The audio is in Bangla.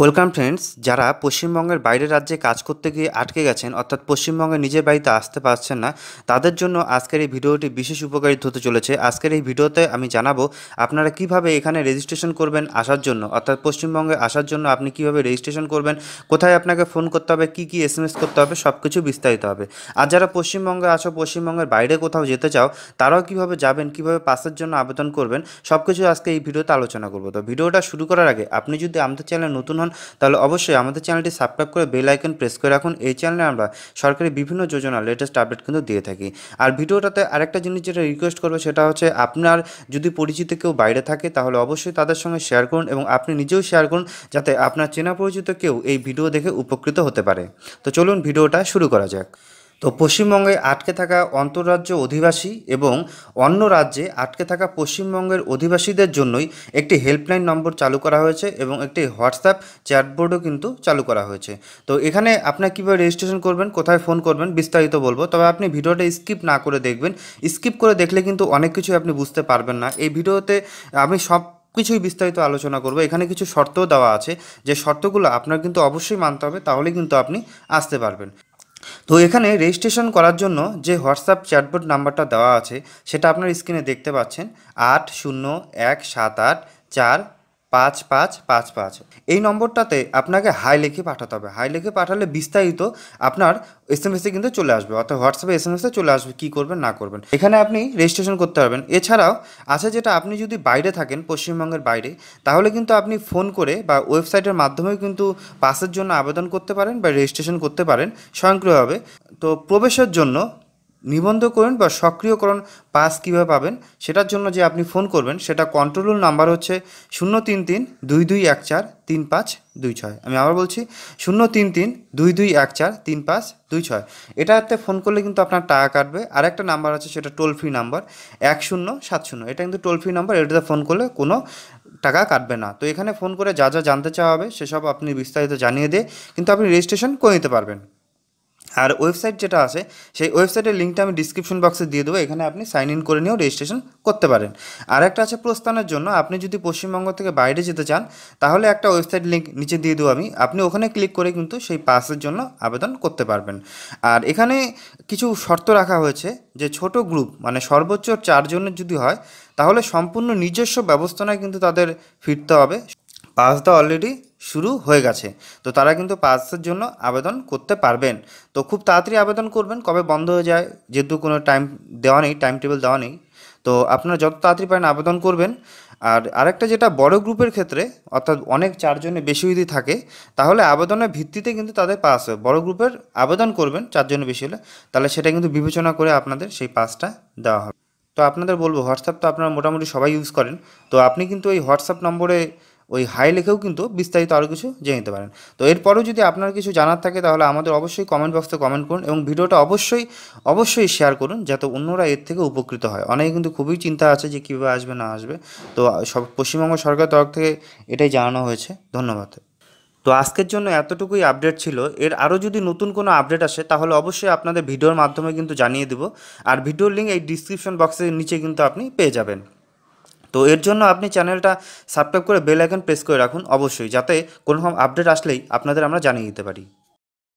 ওয়েলকাম ফ্রেন্ডস যারা পশ্চিমবঙ্গের বাইরের রাজ্যে কাজ করতে গিয়ে আটকে গেছেন অর্থাৎ পশ্চিমবঙ্গে নিজের বাড়িতে আসতে পারছেন না তাদের জন্য আজকের এই ভিডিওটি বিশেষ উপকারী হতে চলেছে আজকের এই ভিডিওতে আমি জানাবো আপনারা কিভাবে এখানে রেজিস্ট্রেশন করবেন আসার জন্য অর্থাৎ পশ্চিমবঙ্গে আসার জন্য আপনি কিভাবে রেজিস্ট্রেশন করবেন কোথায় আপনাকে ফোন করতে হবে কি কি এস করতে হবে সব কিছু বিস্তারিত হবে আর যারা পশ্চিমবঙ্গে আসো পশ্চিমবঙ্গের বাইরে কোথাও যেতে চাও তারাও কিভাবে যাবেন কিভাবে পাসের জন্য আবেদন করবেন সব কিছু আজকে এই ভিডিওতে আলোচনা করবো তো ভিডিওটা শুরু করার আগে আপনি যদি আমাদের চ্যানেল নতুন হন হন তাহলে অবশ্যই আমাদের চ্যানেলটি সাবস্ক্রাইব করে বেল আইকন প্রেস করে রাখুন এই চ্যানেলে আমরা সরকারি বিভিন্ন যোজনা লেটেস্ট আপডেট কিন্তু দিয়ে থাকি আর ভিডিওটাতে আরেকটা জিনিস যেটা রিকোয়েস্ট করবো সেটা হচ্ছে আপনার যদি পরিচিত কেউ বাইরে থাকে তাহলে অবশ্যই তাদের সঙ্গে শেয়ার করুন এবং আপনি নিজেও শেয়ার করুন যাতে আপনার চেনা পরিচিত কেউ এই ভিডিও দেখে উপকৃত হতে পারে তো চলুন ভিডিওটা শুরু করা যাক তো পশ্চিমবঙ্গে আটকে থাকা অন্তরাজ্য অধিবাসী এবং অন্য রাজ্যে আটকে থাকা পশ্চিমবঙ্গের অধিবাসীদের জন্যই একটি হেল্পলাইন নম্বর চালু করা হয়েছে এবং একটি হোয়াটসঅ্যাপ চ্যাটবোর্ডও কিন্তু চালু করা হয়েছে তো এখানে আপনার কীভাবে রেজিস্ট্রেশন করবেন কোথায় ফোন করবেন বিস্তারিত বলবো তবে আপনি ভিডিওটা স্কিপ না করে দেখবেন স্কিপ করে দেখলে কিন্তু অনেক কিছুই আপনি বুঝতে পারবেন না এই ভিডিওতে আমি সব কিছুই বিস্তারিত আলোচনা করব এখানে কিছু শর্তও দেওয়া আছে যে শর্তগুলো আপনার কিন্তু অবশ্যই মানতে হবে তাহলে কিন্তু আপনি আসতে পারবেন তো এখানে রেজিস্ট্রেশন করার জন্য যে হোয়াটসঅ্যাপ চ্যাটবোর্ড নাম্বারটা দেওয়া আছে সেটা আপনার স্ক্রিনে দেখতে পাচ্ছেন আট শূন্য এক সাত আট চার পাঁচ পাঁচ পাঁচ পাঁচ এই নম্বরটাতে আপনাকে হাই লিখে পাঠাতে হবে হাই লিখে পাঠালে বিস্তারিত আপনার এস এম এসে কিন্তু চলে আসবে অর্থাৎ হোয়াটসঅ্যাপে এস এম এসে চলে আসবে কী করবেন না করবেন এখানে আপনি রেজিস্ট্রেশন করতে পারবেন এছাড়াও আছে যেটা আপনি যদি বাইরে থাকেন পশ্চিমবঙ্গের বাইরে তাহলে কিন্তু আপনি ফোন করে বা ওয়েবসাইটের মাধ্যমেও কিন্তু পাসের জন্য আবেদন করতে পারেন বা রেজিস্ট্রেশন করতে পারেন স্বয়ংক্রিয়ভাবে তো প্রবেশের জন্য নিবন্ধকরণ বা সক্রিয়করণ পাস কীভাবে পাবেন সেটার জন্য যে আপনি ফোন করবেন সেটা কন্ট্রোল নাম্বার হচ্ছে শূন্য তিন তিন দুই দুই এক চার তিন পাঁচ দুই ছয় আমি আবার বলছি শূন্য তিন তিন দুই দুই এক চার তিন পাঁচ দুই ছয় এটাতে ফোন করলে কিন্তু আপনার টাকা কাটবে আর একটা নাম্বার আছে সেটা টোল ফ্রি নাম্বার এক শূন্য সাত শূন্য এটা কিন্তু টোল ফ্রি নাম্বার এটাতে ফোন করলে কোনো টাকা কাটবে না তো এখানে ফোন করে যা যা জানতে চাওয়া হবে সেসব আপনি বিস্তারিত জানিয়ে দিয়ে কিন্তু আপনি রেজিস্ট্রেশন করে নিতে পারবেন আর ওয়েবসাইট যেটা আছে সেই ওয়েবসাইটের লিঙ্কটা আমি ডিসক্রিপশন বক্সে দিয়ে দেবো এখানে আপনি সাইন ইন করে নিয়েও রেজিস্ট্রেশন করতে পারেন আর একটা আছে প্রস্থানের জন্য আপনি যদি পশ্চিমবঙ্গ থেকে বাইরে যেতে চান তাহলে একটা ওয়েবসাইট লিঙ্ক নিচে দিয়ে দেবো আমি আপনি ওখানে ক্লিক করে কিন্তু সেই পাসের জন্য আবেদন করতে পারবেন আর এখানে কিছু শর্ত রাখা হয়েছে যে ছোট গ্রুপ মানে সর্বোচ্চ চারজনের যদি হয় তাহলে সম্পূর্ণ নিজস্ব নয় কিন্তু তাদের ফিরতে হবে পাস দা অলরেডি শুরু হয়ে গেছে তো তারা কিন্তু পাসের জন্য আবেদন করতে পারবেন তো খুব তাড়াতাড়ি আবেদন করবেন কবে বন্ধ হয়ে যায় যেহেতু কোনো টাইম দেওয়া নেই টাইম টেবিল দেওয়া নেই তো আপনারা যত তাড়াতাড়ি পারেন আবেদন করবেন আর আরেকটা যেটা বড় গ্রুপের ক্ষেত্রে অর্থাৎ অনেক চারজনে বেশি যদি থাকে তাহলে আবেদনের ভিত্তিতে কিন্তু তাদের পাস হবে বড় গ্রুপের আবেদন করবেন চারজনে বেশি হলে তাহলে সেটা কিন্তু বিবেচনা করে আপনাদের সেই পাসটা দেওয়া হবে তো আপনাদের বলবো হোয়াটসঅ্যাপ তো আপনারা মোটামুটি সবাই ইউজ করেন তো আপনি কিন্তু এই হোয়াটসঅ্যাপ নম্বরে ওই হাই লেখেও কিন্তু বিস্তারিত আরও কিছু জেনে নিতে পারেন তো এরপরেও যদি আপনার কিছু জানার থাকে তাহলে আমাদের অবশ্যই কমেন্ট বক্সে কমেন্ট করুন এবং ভিডিওটা অবশ্যই অবশ্যই শেয়ার করুন যাতে অন্যরা এর থেকে উপকৃত হয় অনেকে কিন্তু খুবই চিন্তা আছে যে কীভাবে আসবে না আসবে তো সব পশ্চিমবঙ্গ সরকার তরফ থেকে এটাই জানানো হয়েছে ধন্যবাদ তো আজকের জন্য এতটুকুই আপডেট ছিল এর আরও যদি নতুন কোনো আপডেট আসে তাহলে অবশ্যই আপনাদের ভিডিওর মাধ্যমে কিন্তু জানিয়ে দেবো আর ভিডিওর লিঙ্ক এই ডিসক্রিপশন বক্সের নিচে কিন্তু আপনি পেয়ে যাবেন তো এর জন্য আপনি চ্যানেলটা সাবস্ক্রাইব করে বেল আইকন প্রেস করে রাখুন অবশ্যই যাতে কোনো রকম আপডেট আসলেই আপনাদের আমরা জানিয়ে দিতে পারি